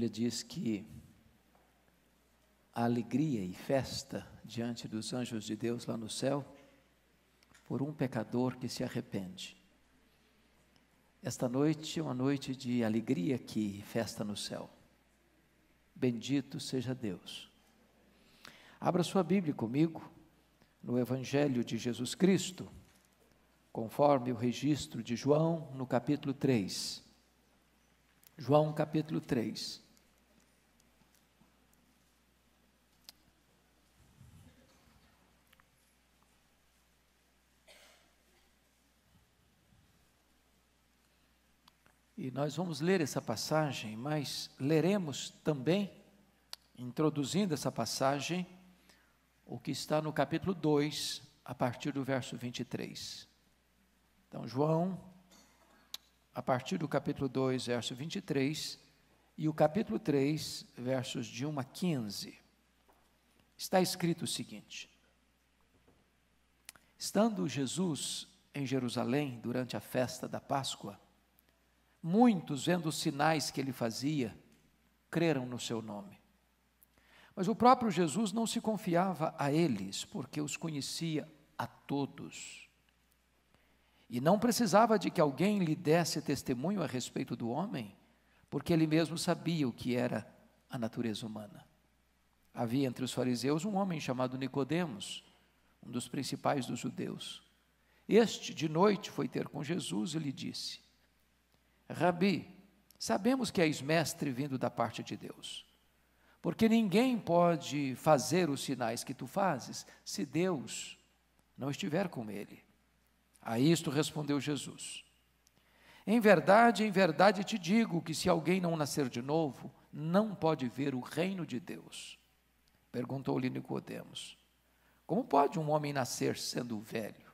Bíblia diz que a alegria e festa diante dos anjos de Deus lá no céu por um pecador que se arrepende. Esta noite é uma noite de alegria que festa no céu. Bendito seja Deus. Abra sua Bíblia comigo no Evangelho de Jesus Cristo, conforme o registro de João no capítulo 3. João capítulo 3. E nós vamos ler essa passagem, mas leremos também, introduzindo essa passagem, o que está no capítulo 2, a partir do verso 23. Então, João, a partir do capítulo 2, verso 23, e o capítulo 3, versos de 1 a 15, está escrito o seguinte: Estando Jesus em Jerusalém durante a festa da Páscoa, Muitos, vendo os sinais que ele fazia, creram no seu nome. Mas o próprio Jesus não se confiava a eles, porque os conhecia a todos. E não precisava de que alguém lhe desse testemunho a respeito do homem, porque ele mesmo sabia o que era a natureza humana. Havia entre os fariseus um homem chamado Nicodemos, um dos principais dos judeus. Este, de noite, foi ter com Jesus e lhe disse: Rabi, sabemos que és mestre vindo da parte de Deus, porque ninguém pode fazer os sinais que tu fazes se Deus não estiver com ele. A isto respondeu Jesus: Em verdade, em verdade te digo que se alguém não nascer de novo, não pode ver o reino de Deus. Perguntou-lhe Nicodemos: Como pode um homem nascer sendo velho?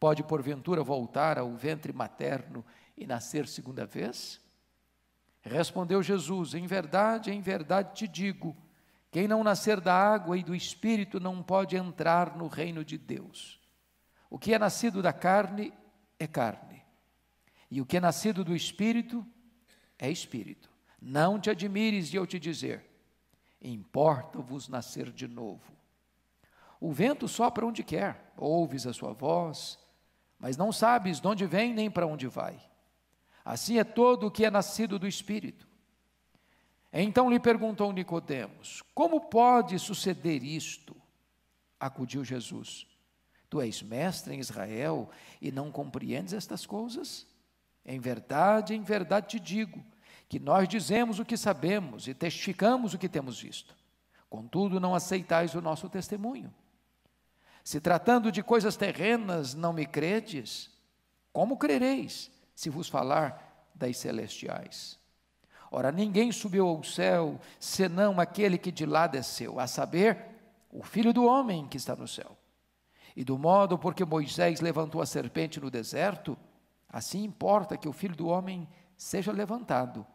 Pode porventura voltar ao ventre materno e nascer segunda vez? Respondeu Jesus: Em verdade, em verdade te digo, quem não nascer da água e do espírito não pode entrar no reino de Deus. O que é nascido da carne é carne, e o que é nascido do espírito é espírito. Não te admires de eu te dizer: importa-vos nascer de novo. O vento sopra onde quer, ouves a sua voz, mas não sabes de onde vem nem para onde vai. Assim é todo o que é nascido do Espírito. Então lhe perguntou Nicodemos: Como pode suceder isto? Acudiu Jesus: Tu és mestre em Israel e não compreendes estas coisas? Em verdade, em verdade te digo que nós dizemos o que sabemos e testificamos o que temos visto. Contudo, não aceitais o nosso testemunho. Se tratando de coisas terrenas, não me credes, como crereis? se vos falar das celestiais. Ora, ninguém subiu ao céu, senão aquele que de lá desceu, a saber, o filho do homem que está no céu. E do modo porque Moisés levantou a serpente no deserto, assim importa que o filho do homem seja levantado,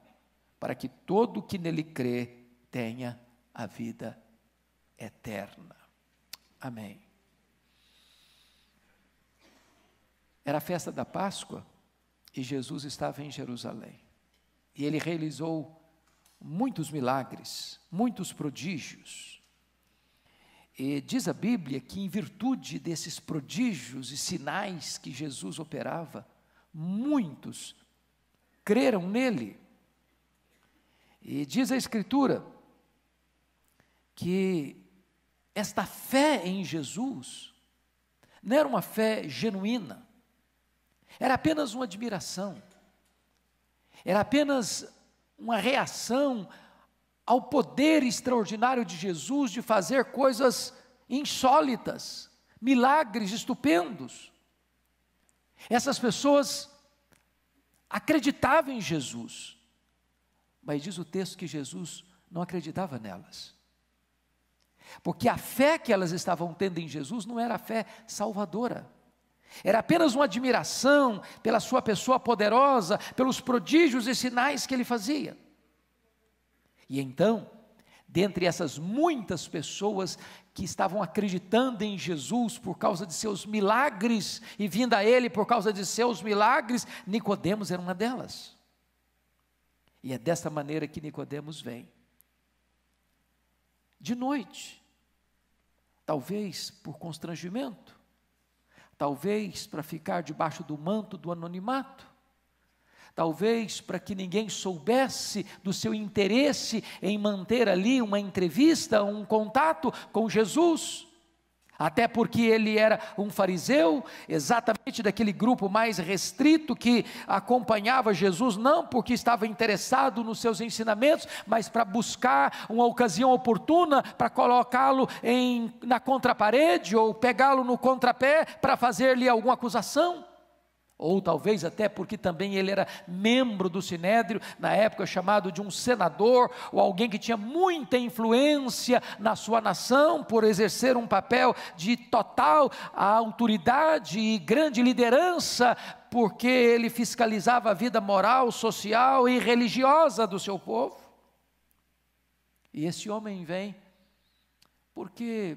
para que todo que nele crê tenha a vida eterna. Amém. Era a festa da Páscoa e Jesus estava em Jerusalém. E ele realizou muitos milagres, muitos prodígios. E diz a Bíblia que, em virtude desses prodígios e sinais que Jesus operava, muitos creram nele. E diz a Escritura que esta fé em Jesus não era uma fé genuína, era apenas uma admiração, era apenas uma reação ao poder extraordinário de Jesus de fazer coisas insólitas, milagres estupendos. Essas pessoas acreditavam em Jesus, mas diz o texto que Jesus não acreditava nelas. Porque a fé que elas estavam tendo em Jesus não era a fé salvadora. Era apenas uma admiração pela sua pessoa poderosa, pelos prodígios e sinais que ele fazia. E então, dentre essas muitas pessoas que estavam acreditando em Jesus por causa de seus milagres e vindo a ele por causa de seus milagres, Nicodemos era uma delas. E é desta maneira que Nicodemos vem. De noite, talvez por constrangimento, Talvez para ficar debaixo do manto do anonimato, talvez para que ninguém soubesse do seu interesse em manter ali uma entrevista, um contato com Jesus. Até porque ele era um fariseu, exatamente daquele grupo mais restrito que acompanhava Jesus, não porque estava interessado nos seus ensinamentos, mas para buscar uma ocasião oportuna para colocá-lo na contraparede ou pegá-lo no contrapé para fazer-lhe alguma acusação ou talvez até porque também ele era membro do Sinédrio, na época chamado de um senador, ou alguém que tinha muita influência na sua nação por exercer um papel de total autoridade e grande liderança, porque ele fiscalizava a vida moral, social e religiosa do seu povo. E esse homem vem porque,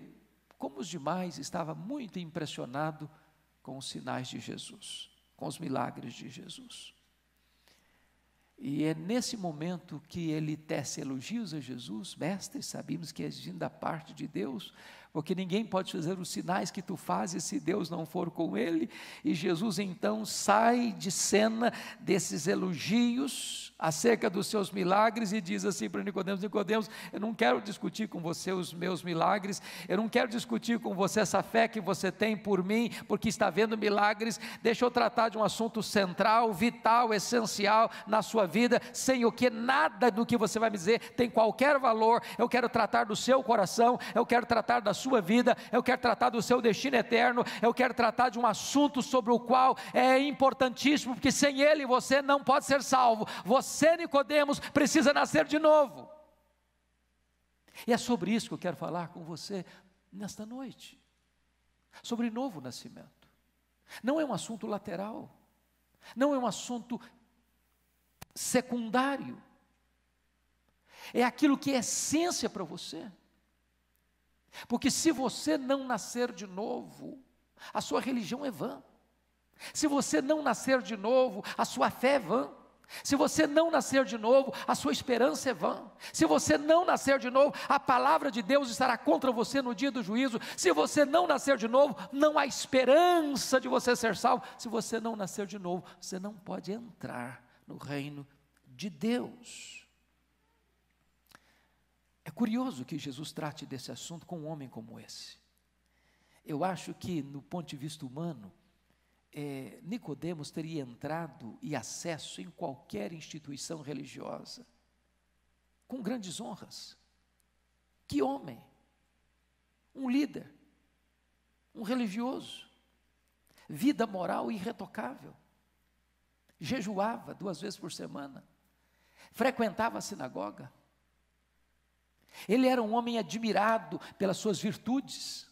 como os demais, estava muito impressionado com os sinais de Jesus com os milagres de Jesus. E é nesse momento que ele tece elogios a Jesus, mestre, sabemos que és vindo da parte de Deus, porque ninguém pode fazer os sinais que tu fazes se Deus não for com ele. E Jesus então sai de cena desses elogios acerca dos seus milagres e diz assim para Nicodemos: Nicodemos, eu não quero discutir com você os meus milagres, eu não quero discutir com você essa fé que você tem por mim, porque está vendo milagres. Deixa eu tratar de um assunto central, vital, essencial na sua vida, sem o que nada do que você vai me dizer tem qualquer valor. Eu quero tratar do seu coração, eu quero tratar da sua vida, eu quero tratar do seu destino eterno, eu quero tratar de um assunto sobre o qual é importantíssimo, porque sem ele você não pode ser salvo. Você você, Nicodemos, precisa nascer de novo. E é sobre isso que eu quero falar com você nesta noite. Sobre novo nascimento. Não é um assunto lateral. Não é um assunto secundário. É aquilo que é essência para você. Porque se você não nascer de novo, a sua religião é vã. Se você não nascer de novo, a sua fé é vã. Se você não nascer de novo, a sua esperança é vã. Se você não nascer de novo, a palavra de Deus estará contra você no dia do juízo. Se você não nascer de novo, não há esperança de você ser salvo. Se você não nascer de novo, você não pode entrar no reino de Deus. É curioso que Jesus trate desse assunto com um homem como esse. Eu acho que, no ponto de vista humano, é, Nicodemos teria entrado e acesso em qualquer instituição religiosa com grandes honras. Que homem! Um líder, um religioso, vida moral irretocável. Jejuava duas vezes por semana, frequentava a sinagoga. Ele era um homem admirado pelas suas virtudes.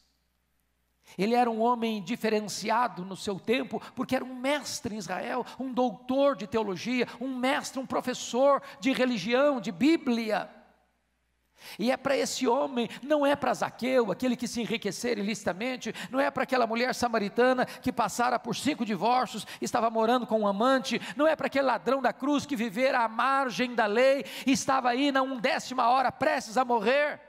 Ele era um homem diferenciado no seu tempo, porque era um mestre em Israel, um doutor de teologia, um mestre, um professor de religião, de Bíblia. E é para esse homem, não é para Zaqueu, aquele que se enriquecer ilicitamente, não é para aquela mulher samaritana que passara por cinco divórcios, estava morando com um amante, não é para aquele ladrão da cruz que vivera à margem da lei, estava aí na undécima hora prestes a morrer.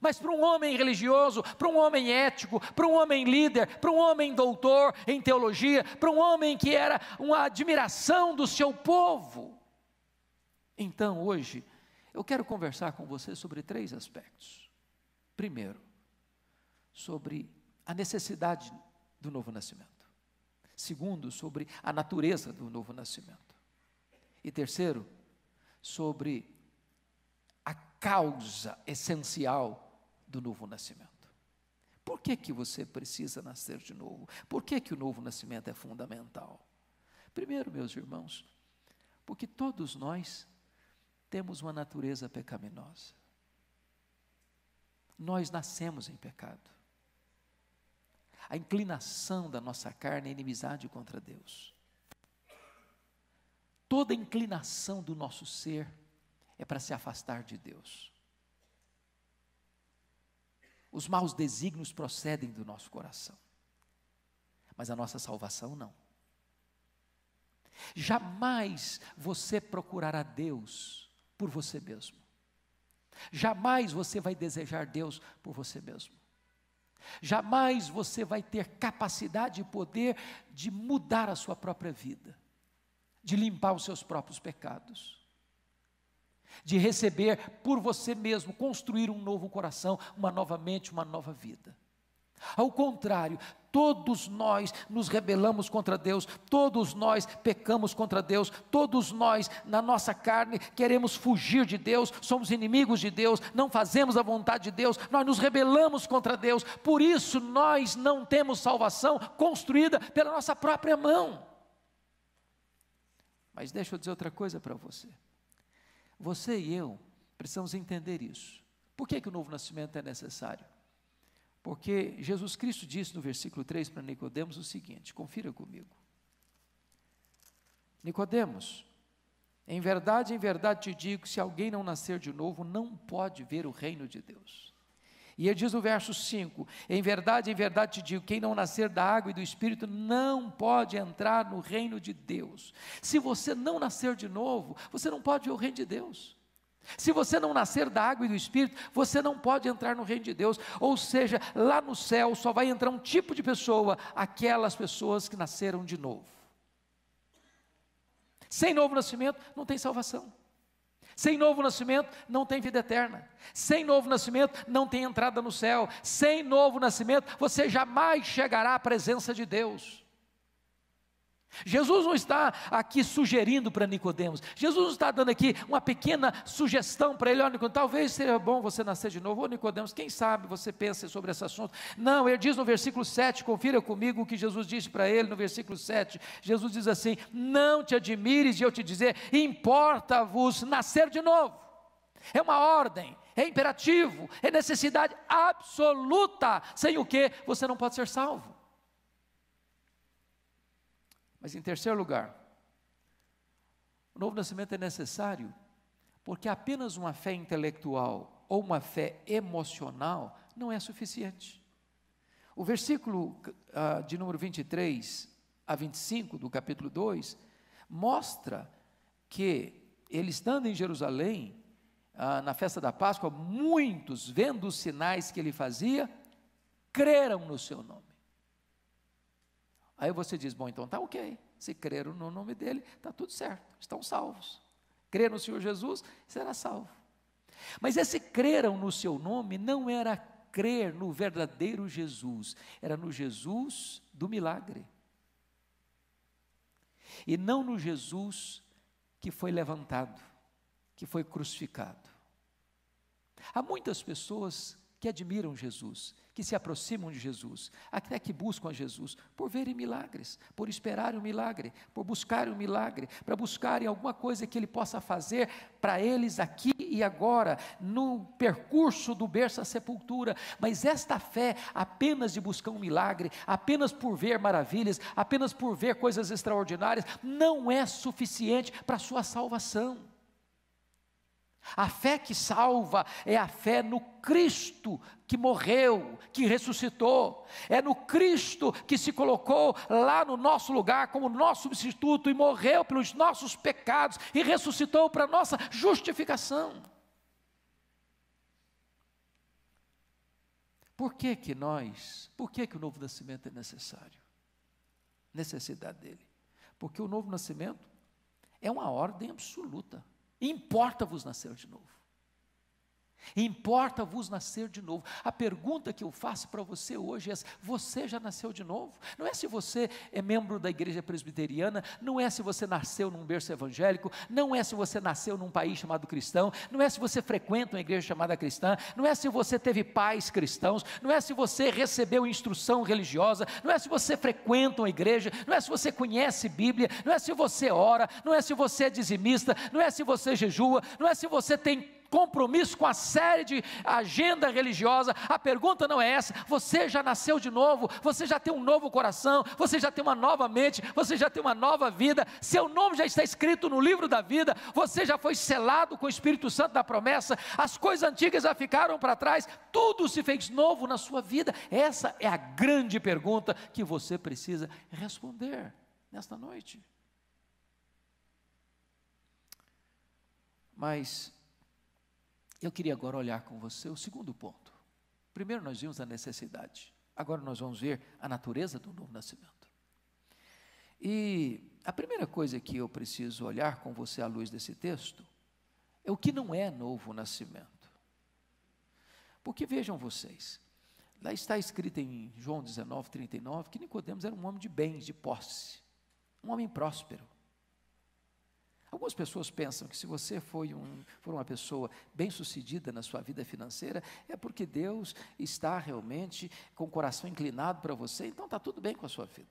Mas para um homem religioso, para um homem ético, para um homem líder, para um homem doutor em teologia, para um homem que era uma admiração do seu povo. Então, hoje, eu quero conversar com você sobre três aspectos. Primeiro, sobre a necessidade do novo nascimento. Segundo, sobre a natureza do novo nascimento. E terceiro, sobre a causa essencial do novo nascimento. Por que, que você precisa nascer de novo? Por que, que o novo nascimento é fundamental? Primeiro, meus irmãos, porque todos nós temos uma natureza pecaminosa. Nós nascemos em pecado. A inclinação da nossa carne é inimizade contra Deus. Toda inclinação do nosso ser é para se afastar de Deus. Os maus desígnios procedem do nosso coração, mas a nossa salvação não. Jamais você procurará Deus por você mesmo. Jamais você vai desejar Deus por você mesmo. Jamais você vai ter capacidade e poder de mudar a sua própria vida, de limpar os seus próprios pecados de receber por você mesmo, construir um novo coração, uma nova mente, uma nova vida. Ao contrário, todos nós nos rebelamos contra Deus, todos nós pecamos contra Deus, todos nós, na nossa carne, queremos fugir de Deus, somos inimigos de Deus, não fazemos a vontade de Deus, nós nos rebelamos contra Deus, por isso nós não temos salvação construída pela nossa própria mão. Mas deixa eu dizer outra coisa para você. Você e eu precisamos entender isso. Por que, é que o novo nascimento é necessário? Porque Jesus Cristo disse no versículo 3 para Nicodemos o seguinte: confira comigo. Nicodemos, em verdade, em verdade te digo, se alguém não nascer de novo, não pode ver o reino de Deus. E ele diz o verso 5: Em verdade, em verdade te digo: quem não nascer da água e do espírito não pode entrar no reino de Deus. Se você não nascer de novo, você não pode ver o reino de Deus. Se você não nascer da água e do espírito, você não pode entrar no reino de Deus. Ou seja, lá no céu só vai entrar um tipo de pessoa, aquelas pessoas que nasceram de novo. Sem novo nascimento, não tem salvação. Sem novo nascimento, não tem vida eterna. Sem novo nascimento, não tem entrada no céu. Sem novo nascimento, você jamais chegará à presença de Deus. Jesus não está aqui sugerindo para Nicodemos. Jesus não está dando aqui uma pequena sugestão para ele, ó Nicodemos, talvez seja bom você nascer de novo, ô Nicodemos, quem sabe você pensa sobre esse assunto. Não, ele diz no versículo 7, confira comigo o que Jesus disse para ele no versículo 7. Jesus diz assim: "Não te admires de eu te dizer, importa-vos nascer de novo". É uma ordem, é imperativo, é necessidade absoluta, sem o que você não pode ser salvo. Mas em terceiro lugar, o novo nascimento é necessário porque apenas uma fé intelectual ou uma fé emocional não é suficiente. O versículo uh, de número 23 a 25 do capítulo 2 mostra que ele estando em Jerusalém, ah, na festa da Páscoa, muitos, vendo os sinais que ele fazia, creram no seu nome. Aí você diz: bom, então tá ok. Se creram no nome dele, está tudo certo, estão salvos. Crer no Senhor Jesus, será salvo. Mas esse creram no seu nome não era crer no verdadeiro Jesus, era no Jesus do milagre. E não no Jesus que foi levantado, que foi crucificado. Há muitas pessoas que admiram Jesus, que se aproximam de Jesus, até que buscam a Jesus, por verem milagres, por esperarem um milagre, por buscarem um milagre, para buscarem alguma coisa que Ele possa fazer para eles aqui e agora, no percurso do berço à sepultura. Mas esta fé, apenas de buscar um milagre, apenas por ver maravilhas, apenas por ver coisas extraordinárias, não é suficiente para a sua salvação. A fé que salva é a fé no Cristo que morreu, que ressuscitou. É no Cristo que se colocou lá no nosso lugar como nosso substituto e morreu pelos nossos pecados e ressuscitou para nossa justificação. Por que que nós, por que que o novo nascimento é necessário? Necessidade dele. Porque o novo nascimento é uma ordem absoluta. Importa-vos nascer de novo. Importa-vos nascer de novo. A pergunta que eu faço para você hoje é: você já nasceu de novo? Não é se você é membro da igreja presbiteriana, não é se você nasceu num berço evangélico, não é se você nasceu num país chamado cristão, não é se você frequenta uma igreja chamada cristã, não é se você teve pais cristãos, não é se você recebeu instrução religiosa, não é se você frequenta uma igreja, não é se você conhece Bíblia, não é se você ora, não é se você é dizimista, não é se você jejua, não é se você tem compromisso com a série de agenda religiosa. A pergunta não é essa. Você já nasceu de novo, você já tem um novo coração, você já tem uma nova mente, você já tem uma nova vida. Seu nome já está escrito no livro da vida, você já foi selado com o Espírito Santo da promessa. As coisas antigas já ficaram para trás, tudo se fez novo na sua vida. Essa é a grande pergunta que você precisa responder nesta noite. Mas eu queria agora olhar com você o segundo ponto. Primeiro nós vimos a necessidade. Agora nós vamos ver a natureza do novo nascimento. E a primeira coisa que eu preciso olhar com você à luz desse texto é o que não é novo nascimento. Porque vejam vocês, lá está escrito em João 19, 39, que Nicodemos era um homem de bens, de posse, um homem próspero. Algumas pessoas pensam que se você foi um, for uma pessoa bem-sucedida na sua vida financeira, é porque Deus está realmente com o coração inclinado para você, então está tudo bem com a sua vida.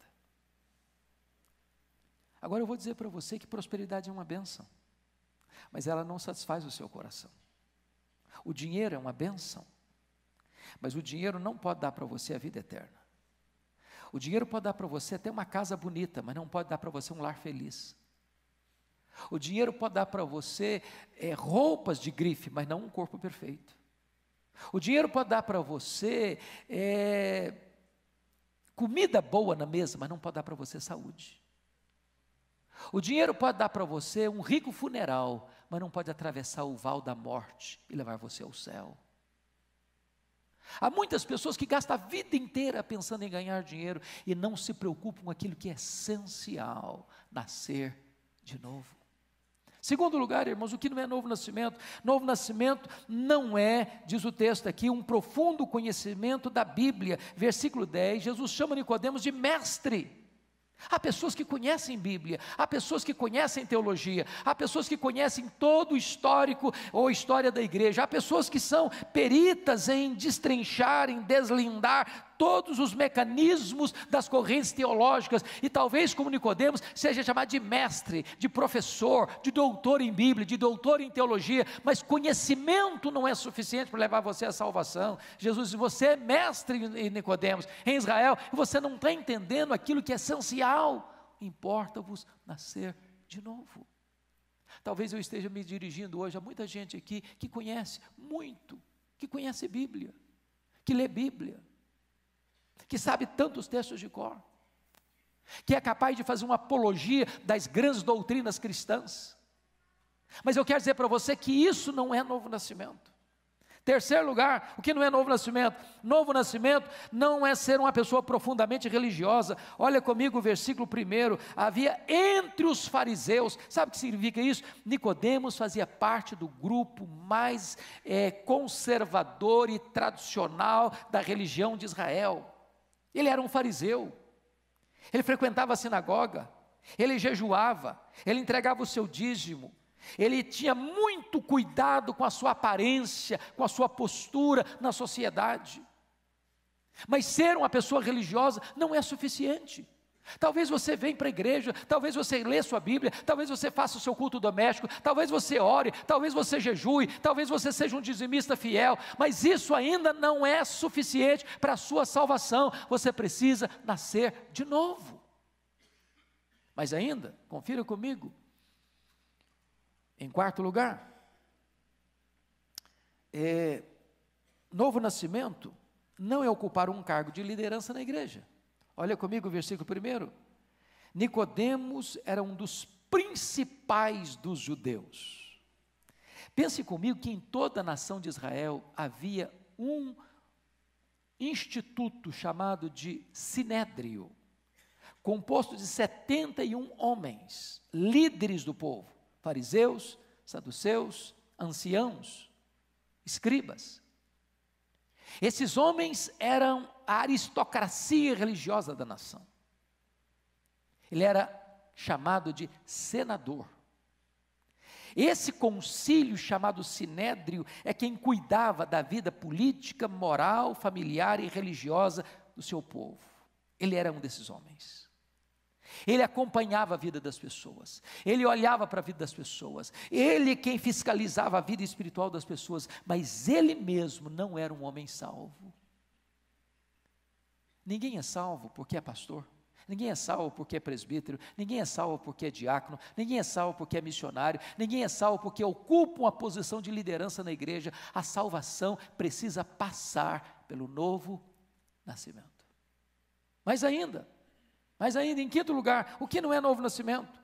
Agora eu vou dizer para você que prosperidade é uma benção, mas ela não satisfaz o seu coração. O dinheiro é uma benção, mas o dinheiro não pode dar para você a vida eterna. O dinheiro pode dar para você até uma casa bonita, mas não pode dar para você um lar feliz. O dinheiro pode dar para você é, roupas de grife, mas não um corpo perfeito. O dinheiro pode dar para você é, comida boa na mesa, mas não pode dar para você saúde. O dinheiro pode dar para você um rico funeral, mas não pode atravessar o val da morte e levar você ao céu. Há muitas pessoas que gastam a vida inteira pensando em ganhar dinheiro e não se preocupam com aquilo que é essencial: nascer de novo. Segundo lugar, irmãos, o que não é novo nascimento? Novo nascimento não é, diz o texto aqui, um profundo conhecimento da Bíblia. Versículo 10, Jesus chama Nicodemos de mestre. Há pessoas que conhecem Bíblia, há pessoas que conhecem teologia, há pessoas que conhecem todo o histórico ou história da igreja, há pessoas que são peritas em destrinchar, em deslindar todos os mecanismos das correntes teológicas e talvez como Nicodemos seja chamado de mestre, de professor, de doutor em Bíblia, de doutor em teologia, mas conhecimento não é suficiente para levar você à salvação. Jesus "Você é mestre em Nicodemos, em Israel, e você não está entendendo aquilo que é essencial. Importa-vos nascer de novo." Talvez eu esteja me dirigindo hoje a muita gente aqui que conhece muito, que conhece Bíblia, que lê Bíblia, que sabe tantos textos de cor, que é capaz de fazer uma apologia das grandes doutrinas cristãs. Mas eu quero dizer para você que isso não é novo nascimento. Terceiro lugar, o que não é novo nascimento? Novo nascimento não é ser uma pessoa profundamente religiosa. Olha comigo o versículo primeiro. Havia entre os fariseus, sabe o que significa isso? Nicodemos fazia parte do grupo mais é, conservador e tradicional da religião de Israel. Ele era um fariseu. Ele frequentava a sinagoga, ele jejuava, ele entregava o seu dízimo, ele tinha muito cuidado com a sua aparência, com a sua postura na sociedade. Mas ser uma pessoa religiosa não é suficiente. Talvez você venha para a igreja, talvez você lê sua Bíblia, talvez você faça o seu culto doméstico, talvez você ore, talvez você jejue, talvez você seja um dizimista fiel, mas isso ainda não é suficiente para a sua salvação. Você precisa nascer de novo. Mas ainda, confira comigo. Em quarto lugar, é, novo nascimento não é ocupar um cargo de liderança na igreja. Olha comigo o versículo primeiro. Nicodemos era um dos principais dos judeus. Pense comigo que em toda a nação de Israel havia um instituto chamado de Sinédrio, composto de 71 homens, líderes do povo, fariseus, saduceus, anciãos, escribas. Esses homens eram a aristocracia religiosa da nação. Ele era chamado de senador. Esse concílio chamado Sinédrio é quem cuidava da vida política, moral, familiar e religiosa do seu povo. Ele era um desses homens. Ele acompanhava a vida das pessoas, ele olhava para a vida das pessoas, ele é quem fiscalizava a vida espiritual das pessoas, mas ele mesmo não era um homem salvo. Ninguém é salvo porque é pastor. Ninguém é salvo porque é presbítero, ninguém é salvo porque é diácono, ninguém é salvo porque é missionário, ninguém é salvo porque ocupa uma posição de liderança na igreja. A salvação precisa passar pelo novo nascimento. Mas ainda, mas ainda, em quinto lugar, o que não é novo nascimento?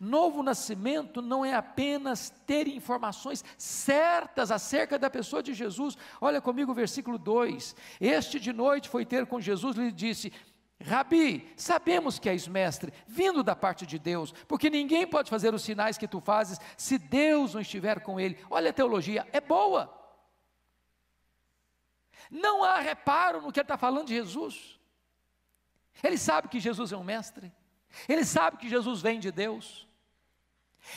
Novo nascimento não é apenas ter informações certas acerca da pessoa de Jesus. Olha comigo o versículo 2. Este de noite foi ter com Jesus e lhe disse: Rabi, sabemos que és mestre, vindo da parte de Deus, porque ninguém pode fazer os sinais que tu fazes se Deus não estiver com ele. Olha a teologia, é boa. Não há reparo no que ele está falando de Jesus. Ele sabe que Jesus é um mestre. Ele sabe que Jesus vem de Deus.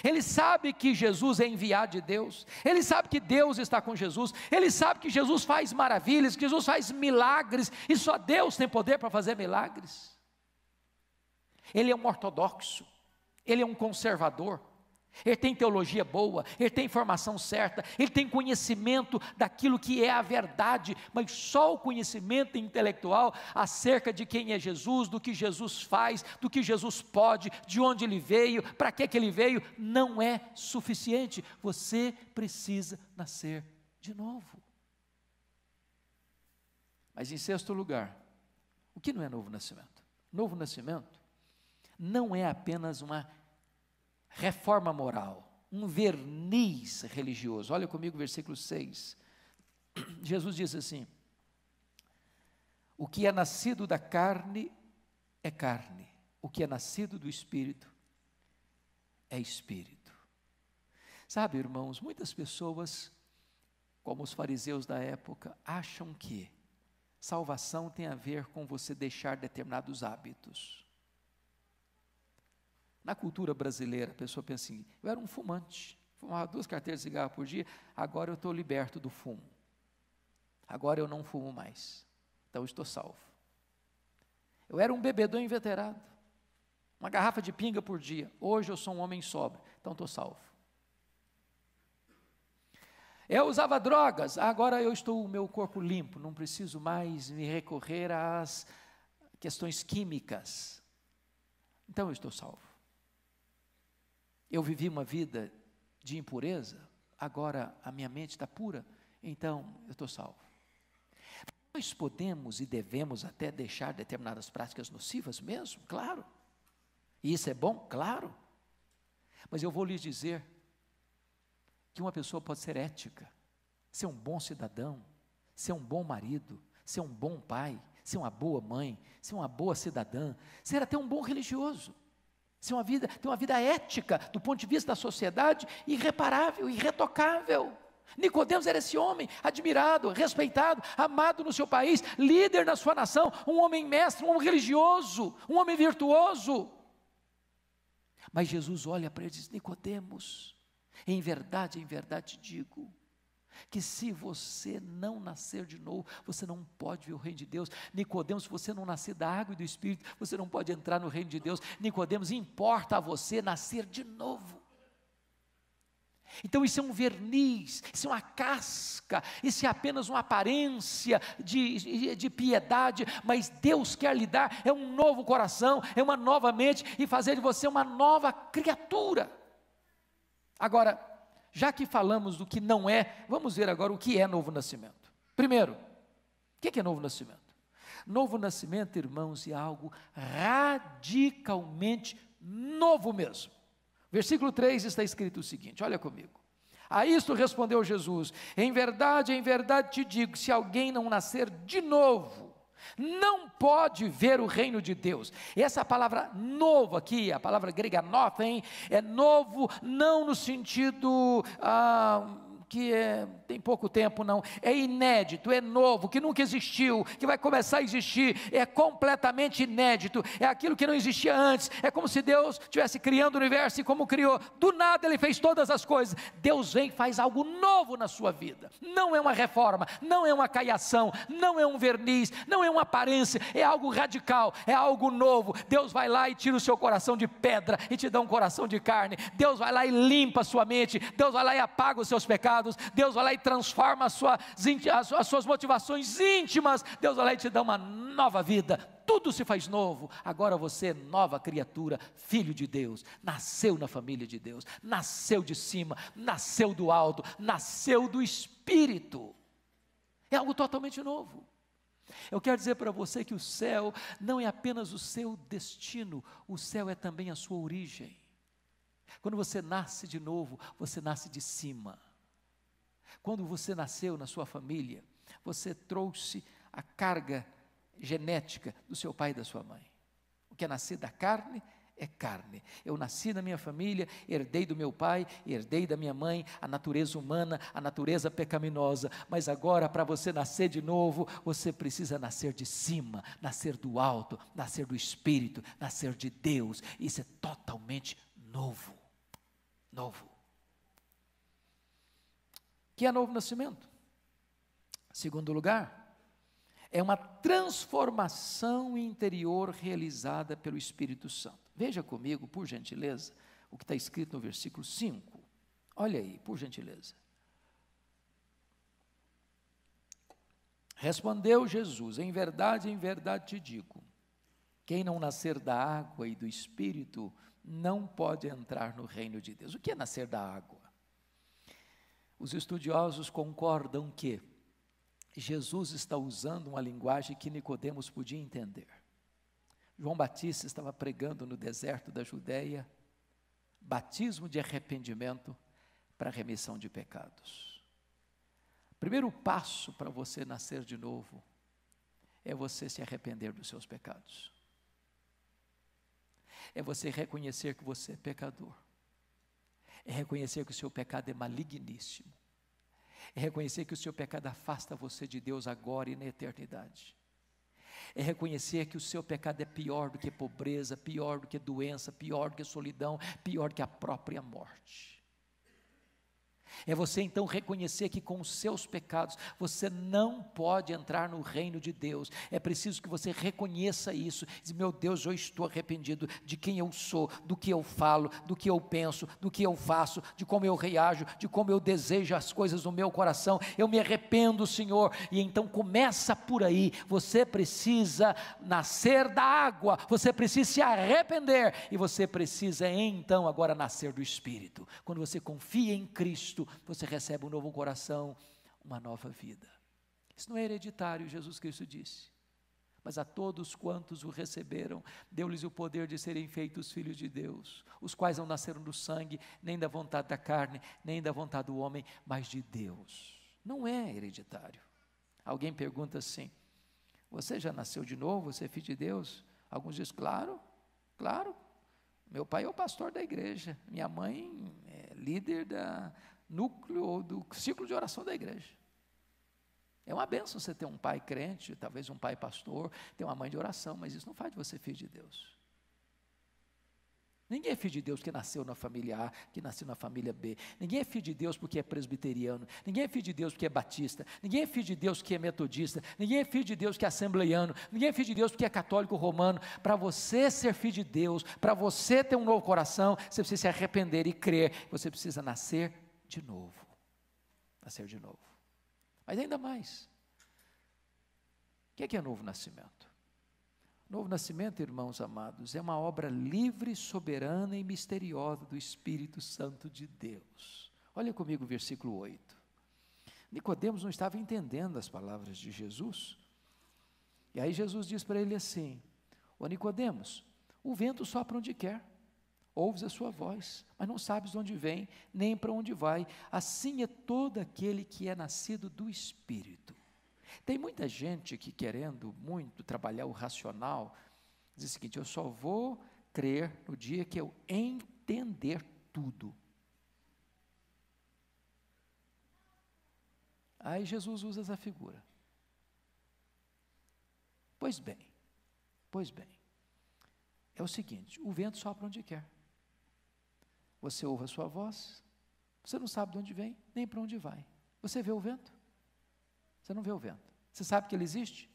Ele sabe que Jesus é enviado de Deus, ele sabe que Deus está com Jesus, ele sabe que Jesus faz maravilhas, que Jesus faz milagres, e só Deus tem poder para fazer milagres. Ele é um ortodoxo, ele é um conservador, ele tem teologia boa, ele tem informação certa, ele tem conhecimento daquilo que é a verdade, mas só o conhecimento intelectual acerca de quem é Jesus, do que Jesus faz, do que Jesus pode, de onde ele veio, para que, que ele veio, não é suficiente. Você precisa nascer de novo. Mas em sexto lugar, o que não é novo nascimento? Novo nascimento não é apenas uma reforma moral, um verniz religioso. Olha comigo o versículo 6. Jesus diz assim: O que é nascido da carne é carne, o que é nascido do espírito é espírito. Sabe, irmãos, muitas pessoas, como os fariseus da época, acham que salvação tem a ver com você deixar determinados hábitos. Na cultura brasileira, a pessoa pensa assim: eu era um fumante, fumava duas carteiras de cigarro por dia, agora eu estou liberto do fumo. Agora eu não fumo mais. Então eu estou salvo. Eu era um bebedor inveterado, uma garrafa de pinga por dia. Hoje eu sou um homem sóbrio, então estou salvo. Eu usava drogas, agora eu estou o meu corpo limpo, não preciso mais me recorrer às questões químicas. Então eu estou salvo. Eu vivi uma vida de impureza, agora a minha mente está pura, então eu estou salvo. Nós podemos e devemos até deixar determinadas práticas nocivas mesmo, claro. E isso é bom, claro. Mas eu vou lhes dizer que uma pessoa pode ser ética, ser um bom cidadão, ser um bom marido, ser um bom pai, ser uma boa mãe, ser uma boa cidadã, ser até um bom religioso. É uma vida, tem uma vida ética, do ponto de vista da sociedade, irreparável, irretocável. Nicodemos era esse homem admirado, respeitado, amado no seu país, líder na sua nação, um homem mestre, um homem religioso, um homem virtuoso. Mas Jesus olha para ele e diz: Nicodemos, em verdade, em verdade digo, que se você não nascer de novo, você não pode ver o reino de Deus. Nicodemos, se você não nascer da água e do Espírito, você não pode entrar no reino de Deus. Nicodemos, importa a você nascer de novo. Então isso é um verniz, isso é uma casca, isso é apenas uma aparência de, de piedade, mas Deus quer lhe dar é um novo coração, é uma nova mente e fazer de você uma nova criatura. Agora, já que falamos do que não é, vamos ver agora o que é novo nascimento. Primeiro, o que é novo nascimento? Novo nascimento, irmãos, é algo radicalmente novo mesmo. Versículo 3 está escrito o seguinte: olha comigo. A isto respondeu Jesus: Em verdade, em verdade te digo, se alguém não nascer de novo, não pode ver o reino de Deus. Essa palavra novo aqui, a palavra grega hein? é novo não no sentido ah, que é, tem pouco tempo, não, é inédito, é novo, que nunca existiu, que vai começar a existir, é completamente inédito, é aquilo que não existia antes, é como se Deus estivesse criando o universo e como criou, do nada ele fez todas as coisas. Deus vem e faz algo novo na sua vida, não é uma reforma, não é uma caiação, não é um verniz, não é uma aparência, é algo radical, é algo novo. Deus vai lá e tira o seu coração de pedra e te dá um coração de carne, Deus vai lá e limpa a sua mente, Deus vai lá e apaga os seus pecados pecados, Deus vai lá e transforma as suas, as suas motivações íntimas, Deus vai lá e te dá uma nova vida, tudo se faz novo. Agora você é nova criatura, filho de Deus, nasceu na família de Deus, nasceu de cima, nasceu do alto, nasceu do Espírito. É algo totalmente novo. Eu quero dizer para você que o céu não é apenas o seu destino, o céu é também a sua origem. Quando você nasce de novo, você nasce de cima. Quando você nasceu na sua família, você trouxe a carga genética do seu pai e da sua mãe. O que é nascer da carne é carne. Eu nasci na minha família, herdei do meu pai, herdei da minha mãe a natureza humana, a natureza pecaminosa. Mas agora, para você nascer de novo, você precisa nascer de cima, nascer do alto, nascer do espírito, nascer de Deus. Isso é totalmente novo. Novo que é novo nascimento. Segundo lugar, é uma transformação interior realizada pelo Espírito Santo. Veja comigo, por gentileza, o que está escrito no versículo 5. Olha aí, por gentileza. Respondeu Jesus: Em verdade, em verdade te digo: quem não nascer da água e do espírito não pode entrar no reino de Deus. O que é nascer da água? Os estudiosos concordam que Jesus está usando uma linguagem que Nicodemos podia entender. João Batista estava pregando no deserto da Judéia batismo de arrependimento para remissão de pecados. Primeiro passo para você nascer de novo é você se arrepender dos seus pecados. É você reconhecer que você é pecador é reconhecer que o seu pecado é maligníssimo, é reconhecer que o seu pecado afasta você de Deus agora e na eternidade, é reconhecer que o seu pecado é pior do que pobreza, pior do que doença, pior do que solidão, pior do que a própria morte. É você então reconhecer que com os seus pecados você não pode entrar no reino de Deus. É preciso que você reconheça isso. Diz, meu Deus, eu estou arrependido de quem eu sou, do que eu falo, do que eu penso, do que eu faço, de como eu reajo, de como eu desejo as coisas no meu coração. Eu me arrependo, Senhor. E então começa por aí. Você precisa nascer da água, você precisa se arrepender e você precisa então agora nascer do espírito. Quando você confia em Cristo, Cristo, você recebe um novo coração, uma nova vida. Isso não é hereditário, Jesus Cristo disse. Mas a todos quantos o receberam, deu-lhes o poder de serem feitos filhos de Deus, os quais não nasceram do sangue, nem da vontade da carne, nem da vontade do homem, mas de Deus. Não é hereditário. Alguém pergunta assim: Você já nasceu de novo? Você é filho de Deus? Alguns dizem: Claro, claro. Meu pai é o pastor da igreja, minha mãe é líder da, núcleo do ciclo de oração da igreja. É uma benção você ter um pai crente, talvez um pai pastor, ter uma mãe de oração, mas isso não faz de você filho de Deus. Ninguém é filho de Deus que nasceu na família A, que nasceu na família B. Ninguém é filho de Deus porque é presbiteriano. Ninguém é filho de Deus porque é batista. Ninguém é filho de Deus que é metodista. Ninguém é filho de Deus que é assembleiano. Ninguém é filho de Deus porque é católico romano. Para você ser filho de Deus, para você ter um novo coração, você precisa se arrepender e crer. Você precisa nascer de novo. nascer de novo. Mas ainda mais. O que é, que é novo nascimento? Novo nascimento, irmãos amados, é uma obra livre, soberana e misteriosa do Espírito Santo de Deus. Olha comigo o versículo 8. Nicodemos não estava entendendo as palavras de Jesus. E aí Jesus diz para ele assim: Ô Nicodemos, o vento sopra onde quer Ouves a sua voz, mas não sabes de onde vem, nem para onde vai. Assim é todo aquele que é nascido do Espírito. Tem muita gente que, querendo muito trabalhar o racional, diz o seguinte: eu só vou crer no dia que eu entender tudo. Aí Jesus usa essa figura. Pois bem, pois bem. É o seguinte: o vento sopra onde quer. Você ouve a sua voz, você não sabe de onde vem, nem para onde vai. Você vê o vento? Você não vê o vento. Você sabe que ele existe?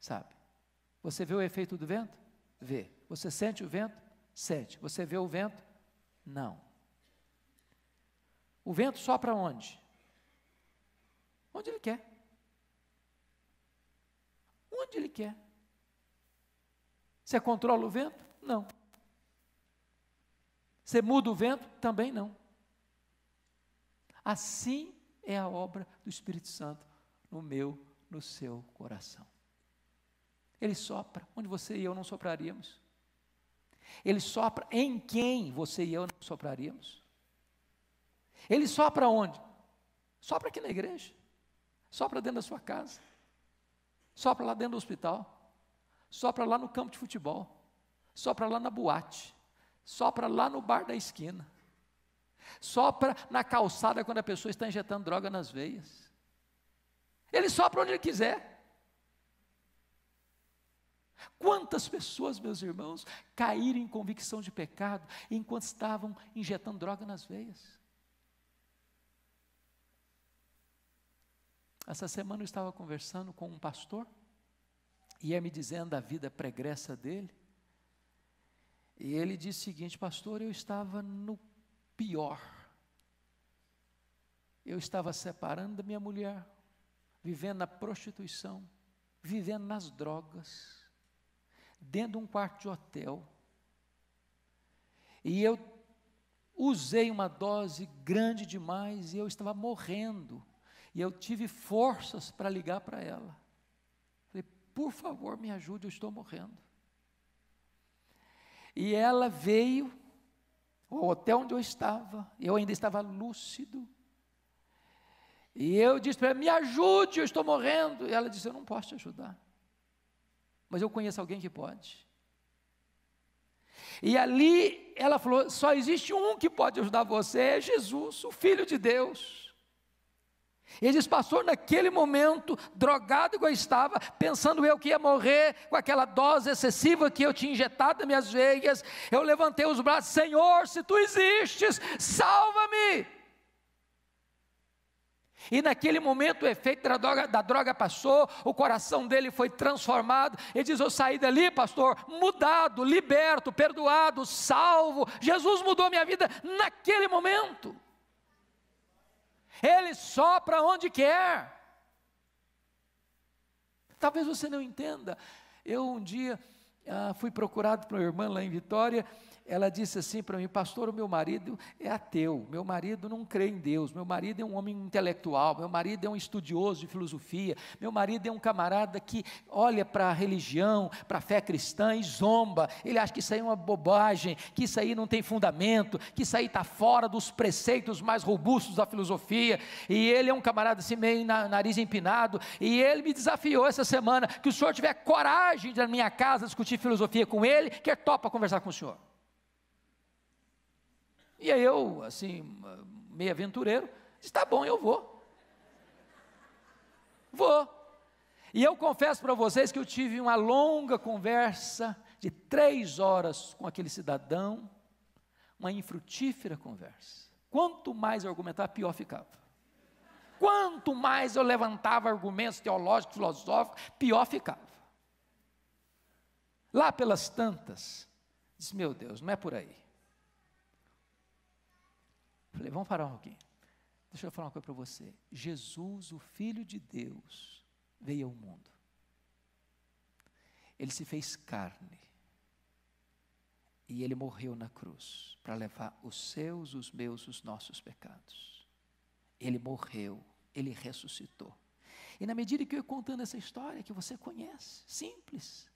Sabe. Você vê o efeito do vento? Vê. Você sente o vento? Sente. Você vê o vento? Não. O vento só para onde? Onde ele quer. Onde ele quer. Você controla o vento? Não. Você muda o vento? Também não. Assim é a obra do Espírito Santo no meu, no seu coração. Ele sopra onde você e eu não sopraríamos. Ele sopra em quem você e eu não sopraríamos. Ele sopra onde? Sopra aqui na igreja. Sopra dentro da sua casa. Sopra lá dentro do hospital. Sopra lá no campo de futebol. Sopra lá na boate sopra lá no bar da esquina, sopra na calçada quando a pessoa está injetando droga nas veias. Ele sopra onde ele quiser. Quantas pessoas, meus irmãos, caíram em convicção de pecado enquanto estavam injetando droga nas veias? Essa semana eu estava conversando com um pastor e ia me dizendo da vida pregressa dele. E ele disse o seguinte: Pastor, eu estava no pior. Eu estava separando da minha mulher, vivendo na prostituição, vivendo nas drogas, dentro de um quarto de hotel. E eu usei uma dose grande demais e eu estava morrendo. E eu tive forças para ligar para ela. Falei, por favor, me ajude, eu estou morrendo. E ela veio ao hotel onde eu estava, eu ainda estava lúcido. E eu disse para ela: Me ajude, eu estou morrendo. E ela disse: Eu não posso te ajudar, mas eu conheço alguém que pode. E ali ela falou: Só existe um que pode ajudar você, é Jesus, o Filho de Deus. Ele diz, pastor, naquele momento, drogado igual estava, pensando eu que ia morrer com aquela dose excessiva que eu tinha injetado nas minhas veias, eu levantei os braços, Senhor, se tu existes, salva-me. E naquele momento o efeito da droga, da droga, passou, o coração dele foi transformado. Ele diz: Eu saí dali, pastor, mudado, liberto, perdoado, salvo. Jesus mudou minha vida naquele momento. Ele sopra onde quer. Talvez você não entenda. Eu um dia ah, fui procurado por uma irmã lá em Vitória ela disse assim para mim: Pastor, o meu marido é ateu, meu marido não crê em Deus, meu marido é um homem intelectual, meu marido é um estudioso de filosofia, meu marido é um camarada que olha para a religião, para a fé cristã e zomba, ele acha que isso aí é uma bobagem, que isso aí não tem fundamento, que isso aí está fora dos preceitos mais robustos da filosofia, e ele é um camarada assim, meio na, nariz empinado, e ele me desafiou essa semana que o senhor tiver coragem de ir na minha casa discutir filosofia com ele, que é topa conversar com o senhor. E aí eu, assim, meio aventureiro, disse: tá bom, eu vou. Vou. E eu confesso para vocês que eu tive uma longa conversa de três horas com aquele cidadão, uma infrutífera conversa. Quanto mais eu argumentava, pior ficava. Quanto mais eu levantava argumentos teológicos, filosóficos, pior ficava. Lá pelas tantas, disse: Meu Deus, não é por aí. Falei, vamos parar um pouquinho. Deixa eu falar uma coisa para você. Jesus, o Filho de Deus, veio ao mundo. Ele se fez carne. E ele morreu na cruz para levar os seus, os meus, os nossos pecados. Ele morreu, ele ressuscitou. E na medida que eu ia contando essa história que você conhece, simples,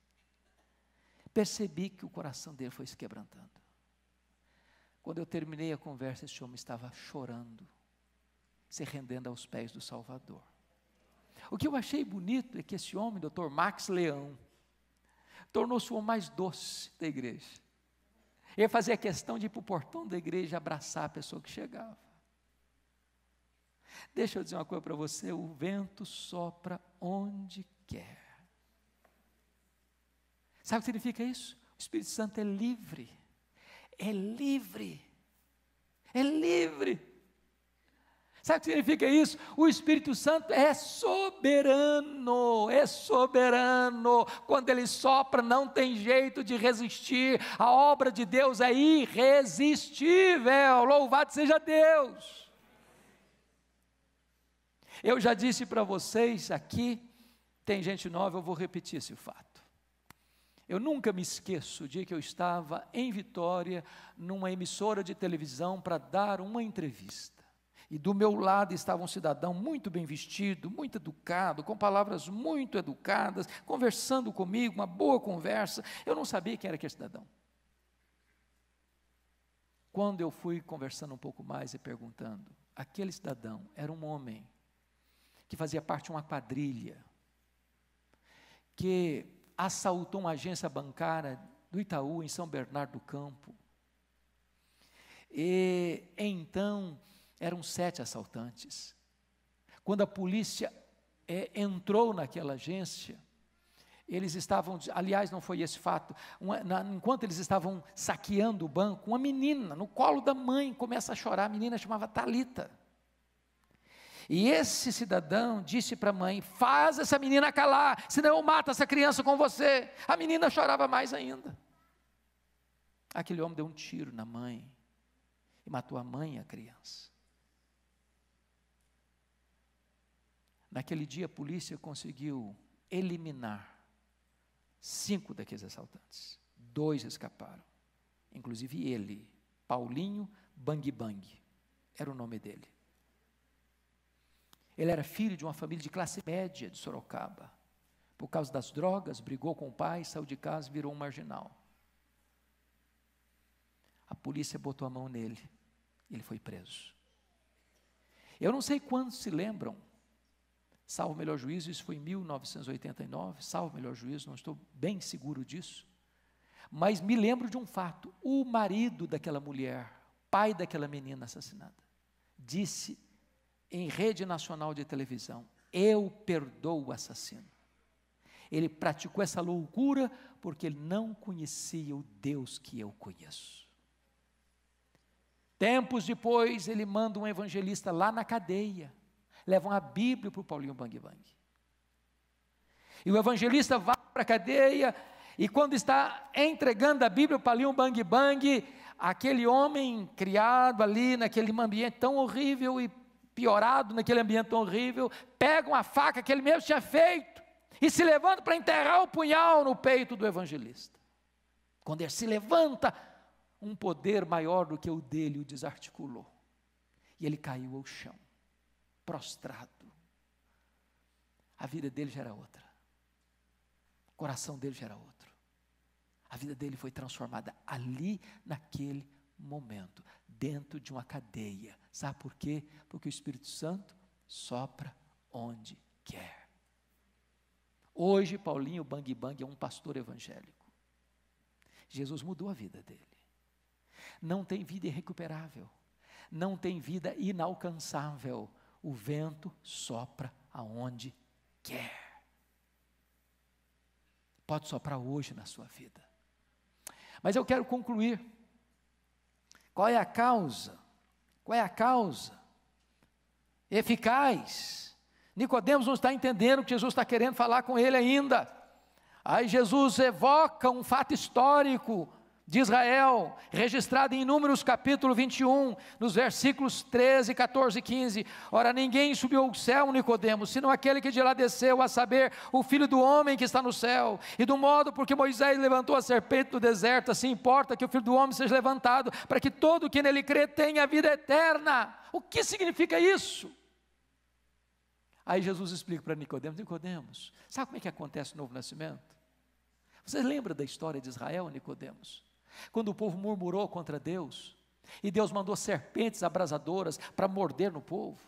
percebi que o coração dele foi se quebrantando. Quando eu terminei a conversa, esse homem estava chorando, se rendendo aos pés do Salvador. O que eu achei bonito é que esse homem, Dr. Max Leão, tornou-se o homem mais doce da igreja. Ele fazia questão de ir para o portão da igreja abraçar a pessoa que chegava. Deixa eu dizer uma coisa para você: o vento sopra onde quer. Sabe o que significa isso? O Espírito Santo é livre é livre. É livre. Sabe o que significa isso? O Espírito Santo é soberano, é soberano. Quando ele sopra, não tem jeito de resistir. A obra de Deus é irresistível. Louvado seja Deus. Eu já disse para vocês aqui, tem gente nova, eu vou repetir esse fato. Eu nunca me esqueço o dia que eu estava em Vitória, numa emissora de televisão, para dar uma entrevista. E do meu lado estava um cidadão muito bem vestido, muito educado, com palavras muito educadas, conversando comigo, uma boa conversa. Eu não sabia quem era aquele cidadão. Quando eu fui conversando um pouco mais e perguntando, aquele cidadão era um homem que fazia parte de uma quadrilha, que assaltou uma agência bancária do Itaú, em São Bernardo do Campo. E então eram sete assaltantes. Quando a polícia é, entrou naquela agência, eles estavam, aliás, não foi esse fato, uma, na, enquanto eles estavam saqueando o banco, uma menina no colo da mãe começa a chorar, a menina chamava Talita. E esse cidadão disse para a mãe: Faz essa menina calar, senão eu mato essa criança com você. A menina chorava mais ainda. Aquele homem deu um tiro na mãe e matou a mãe e a criança. Naquele dia a polícia conseguiu eliminar cinco daqueles assaltantes. Dois escaparam, inclusive ele, Paulinho Bang Bang, era o nome dele. Ele era filho de uma família de classe média de Sorocaba. Por causa das drogas, brigou com o pai, saiu de casa, virou um marginal. A polícia botou a mão nele. Ele foi preso. Eu não sei quantos se lembram, salvo melhor juízo, isso foi em 1989, salvo melhor juízo, não estou bem seguro disso. Mas me lembro de um fato: o marido daquela mulher, pai daquela menina assassinada, disse em rede nacional de televisão: Eu perdoo o assassino. Ele praticou essa loucura porque ele não conhecia o Deus que eu conheço. Tempos depois, ele manda um evangelista lá na cadeia. Levam a Bíblia para o Paulinho Bang Bang. E o evangelista vai para a cadeia, e quando está entregando a Bíblia para Paulinho Bang Bang, aquele homem criado ali naquele ambiente tão horrível e piorado naquele ambiente horrível, pega uma faca que ele mesmo tinha feito e se levanta para enterrar o punhal no peito do evangelista. Quando ele se levanta, um poder maior do que o dele o desarticulou. E ele caiu ao chão, prostrado. A vida dele já era outra. O coração dele já era outro. A vida dele foi transformada ali, naquele momento dentro de uma cadeia. Sabe por quê? Porque o Espírito Santo sopra onde quer. Hoje, Paulinho Bang Bang é um pastor evangélico. Jesus mudou a vida dele. Não tem vida irrecuperável, não tem vida inalcançável. O vento sopra aonde quer. Pode soprar hoje na sua vida. Mas eu quero concluir qual é a causa? Qual é a causa? Eficaz. Nicodemos não está entendendo que Jesus está querendo falar com ele ainda. Aí Jesus evoca um fato histórico, de Israel, registrada em Números capítulo 21, nos versículos 13, 14 e 15. Ora, ninguém subiu ao céu, Nicodemos, senão aquele que de lá desceu, a saber, o filho do homem que está no céu. E do modo porque Moisés levantou a serpente do deserto, assim importa que o filho do homem seja levantado, para que todo que nele crê tenha vida eterna. O que significa isso? Aí Jesus explica para Nicodemos, Nicodemos, sabe como é que acontece o novo nascimento? Você lembra da história de Israel, Nicodemos? Quando o povo murmurou contra Deus, e Deus mandou serpentes abrasadoras para morder no povo.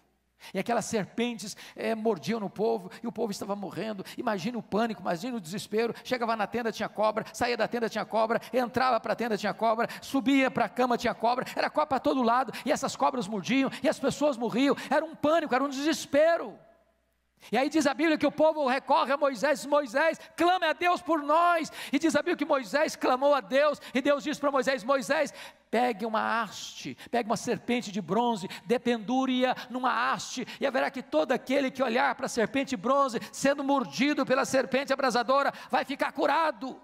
E aquelas serpentes é, mordiam no povo, e o povo estava morrendo. Imagina o pânico, imagina o desespero. Chegava na tenda, tinha cobra, saía da tenda, tinha cobra, entrava para a tenda, tinha cobra, subia para a cama, tinha cobra, era cobra para todo lado, e essas cobras mordiam, e as pessoas morriam. Era um pânico, era um desespero. E aí diz a Bíblia que o povo recorre a Moisés, Moisés, clame a Deus por nós. E diz a Bíblia que Moisés clamou a Deus, e Deus disse para Moisés: Moisés, pegue uma haste, pegue uma serpente de bronze, dependure-a numa haste, e haverá que todo aquele que olhar para a serpente de bronze, sendo mordido pela serpente abrasadora, vai ficar curado.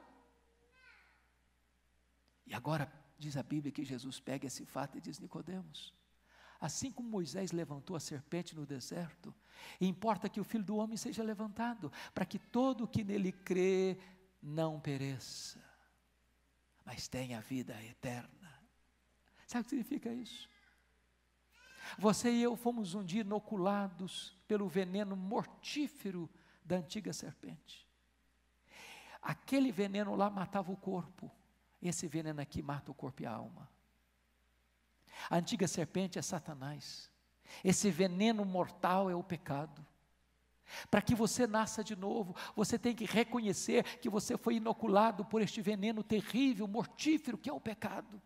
E agora diz a Bíblia que Jesus pega esse fato e diz: Nicodemos, Assim como Moisés levantou a serpente no deserto, importa que o filho do homem seja levantado, para que todo o que nele crê não pereça, mas tenha vida eterna. Sabe o que significa isso? Você e eu fomos um dia inoculados pelo veneno mortífero da antiga serpente. Aquele veneno lá matava o corpo, esse veneno aqui mata o corpo e a alma. A antiga serpente é Satanás. Esse veneno mortal é o pecado. Para que você nasça de novo, você tem que reconhecer que você foi inoculado por este veneno terrível, mortífero, que é o pecado.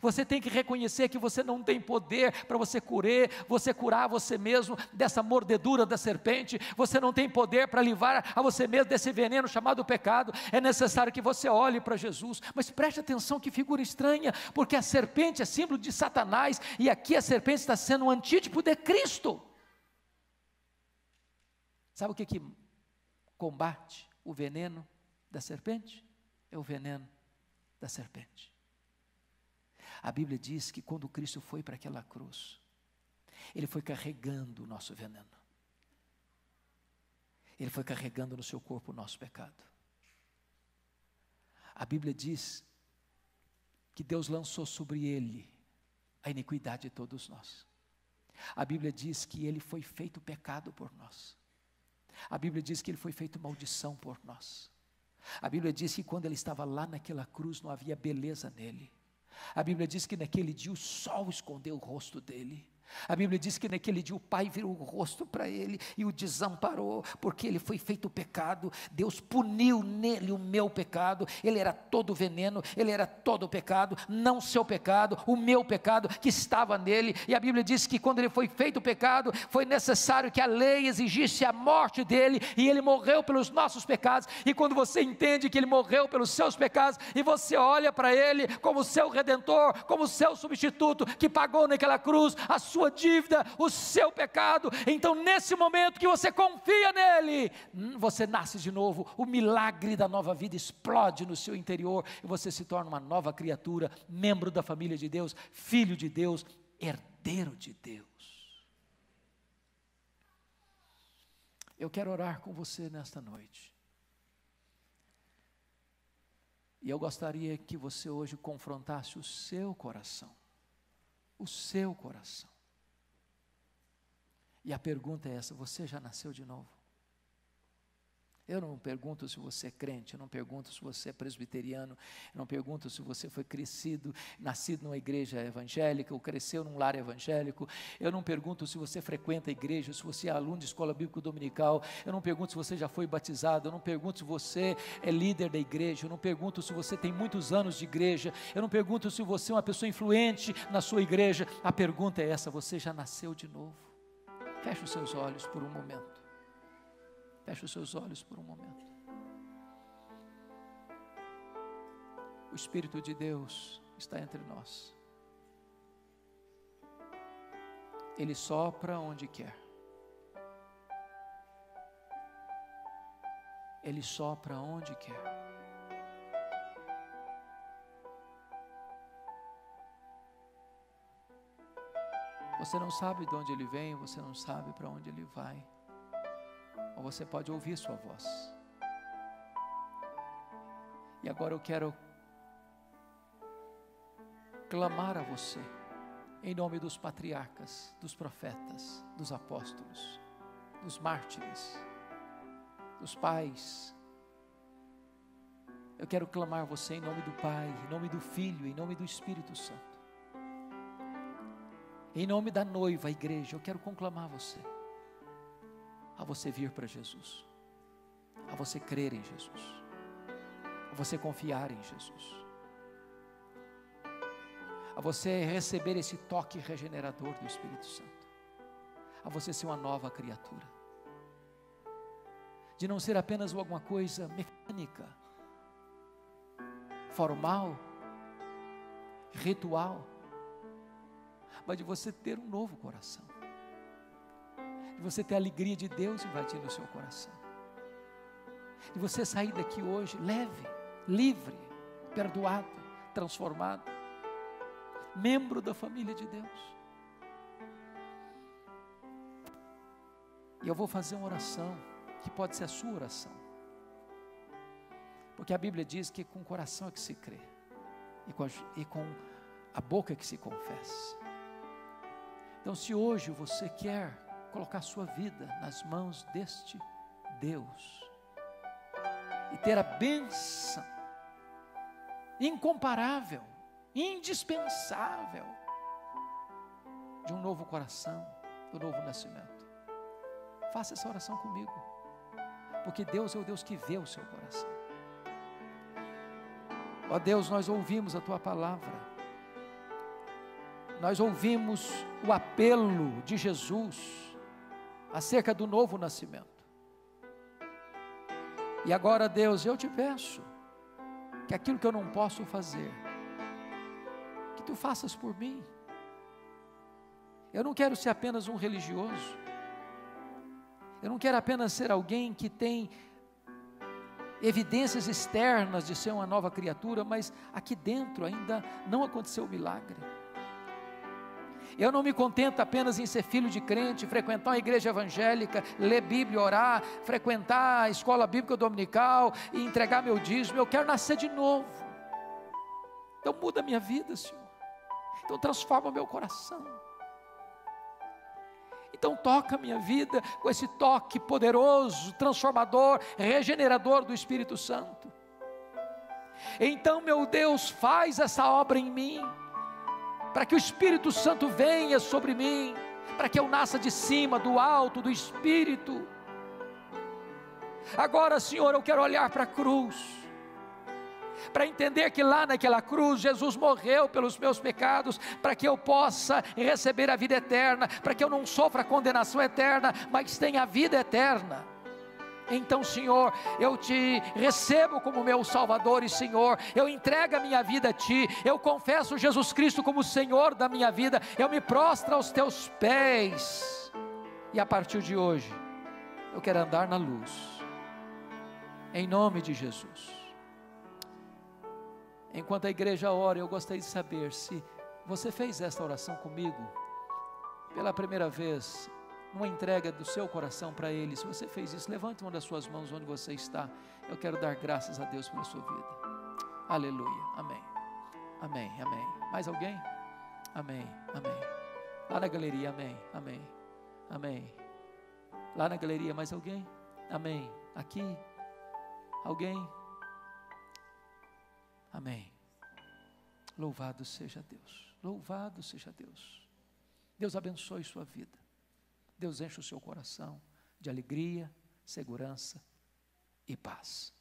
Você tem que reconhecer que você não tem poder para você curar, você curar você mesmo dessa mordedura da serpente, você não tem poder para livrar a você mesmo desse veneno chamado pecado. É necessário que você olhe para Jesus. Mas preste atenção que figura estranha, porque a serpente é símbolo de Satanás e aqui a serpente está sendo um antítipo de Cristo. Sabe o que, que combate o veneno da serpente? É o veneno da serpente. A Bíblia diz que quando Cristo foi para aquela cruz, ele foi carregando o nosso veneno. Ele foi carregando no seu corpo o nosso pecado. A Bíblia diz que Deus lançou sobre ele a iniquidade de todos nós. A Bíblia diz que ele foi feito pecado por nós. A Bíblia diz que ele foi feito maldição por nós. A Bíblia diz que quando ele estava lá naquela cruz não havia beleza nele. A Bíblia diz que naquele dia o sol escondeu o rosto dele. A Bíblia diz que naquele dia o pai virou o rosto para ele e o desamparou, porque ele foi feito pecado. Deus puniu nele o meu pecado. Ele era todo veneno, ele era todo pecado, não seu pecado, o meu pecado que estava nele. E a Bíblia diz que quando ele foi feito pecado, foi necessário que a lei exigisse a morte dele e ele morreu pelos nossos pecados. E quando você entende que ele morreu pelos seus pecados e você olha para ele como seu redentor, como seu substituto que pagou naquela cruz a sua sua dívida, o seu pecado. Então, nesse momento que você confia nele, hum, você nasce de novo, o milagre da nova vida explode no seu interior e você se torna uma nova criatura, membro da família de Deus, filho de Deus, herdeiro de Deus. Eu quero orar com você nesta noite. E eu gostaria que você hoje confrontasse o seu coração. O seu coração. E a pergunta é essa: você já nasceu de novo? Eu não pergunto se você é crente, eu não pergunto se você é presbiteriano, eu não pergunto se você foi crescido, nascido numa igreja evangélica ou cresceu num lar evangélico, eu não pergunto se você frequenta a igreja, se você é aluno de escola bíblica dominical, eu não pergunto se você já foi batizado, eu não pergunto se você é líder da igreja, eu não pergunto se você tem muitos anos de igreja, eu não pergunto se você é uma pessoa influente na sua igreja, a pergunta é essa: você já nasceu de novo? Feche os seus olhos por um momento. Feche os seus olhos por um momento. O Espírito de Deus está entre nós. Ele sopra onde quer. Ele sopra onde quer. Você não sabe de onde ele vem, você não sabe para onde ele vai. Ou você pode ouvir sua voz. E agora eu quero clamar a você, em nome dos patriarcas, dos profetas, dos apóstolos, dos mártires, dos pais. Eu quero clamar a você em nome do Pai, em nome do Filho, em nome do Espírito Santo em nome da noiva, igreja, eu quero conclamar você a você vir para Jesus, a você crer em Jesus, a você confiar em Jesus, a você receber esse toque regenerador do Espírito Santo, a você ser uma nova criatura, de não ser apenas alguma coisa mecânica, formal, ritual, mas de você ter um novo coração, de você ter a alegria de Deus invadindo o seu coração, de você sair daqui hoje leve, livre, perdoado, transformado, membro da família de Deus. E eu vou fazer uma oração, que pode ser a sua oração. Porque a Bíblia diz que com o coração é que se crê, e com a, e com a boca é que se confessa. Então, se hoje você quer colocar sua vida nas mãos deste Deus e ter a benção incomparável, indispensável de um novo coração, do novo nascimento, faça essa oração comigo, porque Deus é o Deus que vê o seu coração. Ó Deus, nós ouvimos a tua palavra nós ouvimos o apelo de Jesus acerca do novo nascimento. E agora, Deus, eu te peço que aquilo que eu não posso fazer, que tu faças por mim. Eu não quero ser apenas um religioso. Eu não quero apenas ser alguém que tem evidências externas de ser uma nova criatura, mas aqui dentro ainda não aconteceu o milagre. Eu não me contento apenas em ser filho de crente, frequentar uma igreja evangélica, ler Bíblia, orar, frequentar a escola bíblica dominical e entregar meu dízimo. Eu quero nascer de novo. Então muda a minha vida, Senhor. Então transforma meu coração. Então toca a minha vida com esse toque poderoso, transformador, regenerador do Espírito Santo. Então, meu Deus, faz essa obra em mim para que o Espírito Santo venha sobre mim, para que eu nasça de cima, do alto, do Espírito. Agora, Senhor, eu quero olhar para a cruz, para entender que lá naquela cruz Jesus morreu pelos meus pecados, para que eu possa receber a vida eterna, para que eu não sofra a condenação eterna, mas tenha a vida eterna. Então, Senhor, eu te recebo como meu Salvador e Senhor, eu entrego a minha vida a Ti, eu confesso Jesus Cristo como Senhor da minha vida, eu me prostro aos Teus pés, e a partir de hoje, eu quero andar na luz, em nome de Jesus. Enquanto a igreja ora, eu gostaria de saber se você fez esta oração comigo pela primeira vez uma entrega do seu coração para Ele. Se você fez isso, levante uma das suas mãos onde você está. Eu quero dar graças a Deus pela sua vida. Aleluia. Amém. Amém. Amém. Mais alguém? Amém. Amém. Lá na galeria, amém. Amém. Amém. Lá na galeria, mais alguém? Amém. Aqui? Alguém? Amém. Louvado seja Deus. Louvado seja Deus. Deus abençoe sua vida. Deus enche o seu coração de alegria, segurança e paz.